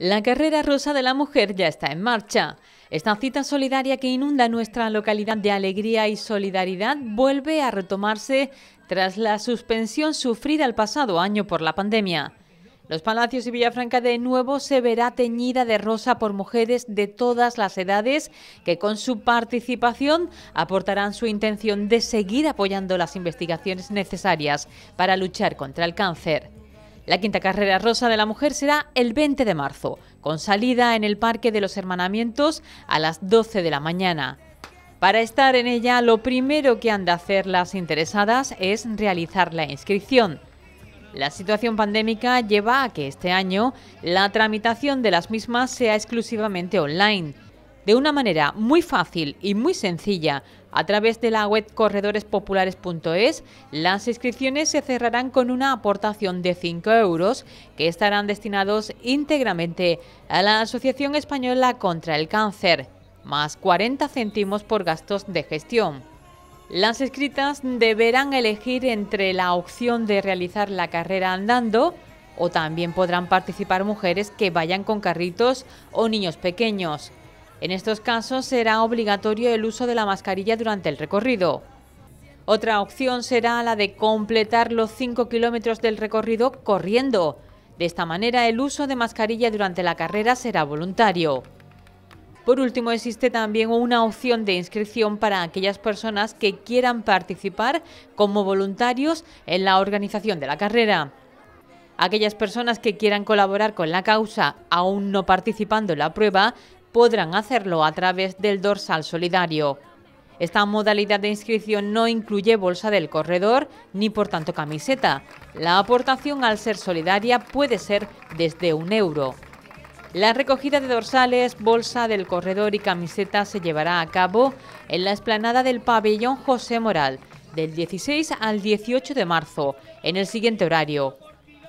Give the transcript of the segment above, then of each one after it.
La carrera rosa de la mujer ya está en marcha. Esta cita solidaria que inunda nuestra localidad de alegría y solidaridad vuelve a retomarse tras la suspensión sufrida el pasado año por la pandemia. Los Palacios y Villafranca de nuevo se verá teñida de rosa por mujeres de todas las edades que con su participación aportarán su intención de seguir apoyando las investigaciones necesarias para luchar contra el cáncer. La quinta carrera rosa de la mujer será el 20 de marzo, con salida en el Parque de los Hermanamientos a las 12 de la mañana. Para estar en ella, lo primero que han de hacer las interesadas es realizar la inscripción. La situación pandémica lleva a que este año la tramitación de las mismas sea exclusivamente online de una manera muy fácil y muy sencilla a través de la web corredorespopulares.es, las inscripciones se cerrarán con una aportación de 5 euros que estarán destinados íntegramente a la Asociación Española contra el Cáncer, más 40 céntimos por gastos de gestión. Las inscritas deberán elegir entre la opción de realizar la carrera andando o también podrán participar mujeres que vayan con carritos o niños pequeños. En estos casos será obligatorio el uso de la mascarilla durante el recorrido. Otra opción será la de completar los 5 kilómetros del recorrido corriendo. De esta manera el uso de mascarilla durante la carrera será voluntario. Por último, existe también una opción de inscripción para aquellas personas que quieran participar como voluntarios en la organización de la carrera. Aquellas personas que quieran colaborar con la causa aún no participando en la prueba podrán hacerlo a través del dorsal solidario. Esta modalidad de inscripción no incluye bolsa del corredor ni por tanto camiseta. La aportación al ser solidaria puede ser desde un euro. La recogida de dorsales, bolsa del corredor y camiseta se llevará a cabo en la explanada del pabellón José Moral del 16 al 18 de marzo, en el siguiente horario.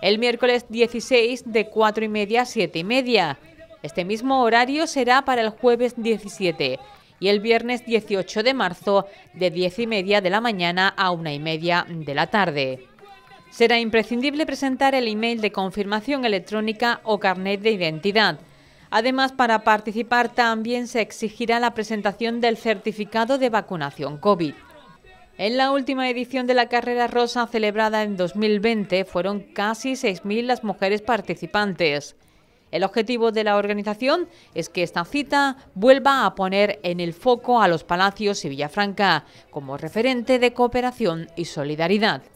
El miércoles 16 de 4 y media a 7 y media este mismo horario será para el jueves 17 y el viernes 18 de marzo de 10 y media de la mañana a una y media de la tarde. Será imprescindible presentar el email de confirmación electrónica o carnet de identidad. Además, para participar también se exigirá la presentación del certificado de vacunación COVID. En la última edición de la carrera rosa celebrada en 2020 fueron casi 6.000 las mujeres participantes. El objetivo de la organización es que esta cita vuelva a poner en el foco a los palacios y Villafranca como referente de cooperación y solidaridad.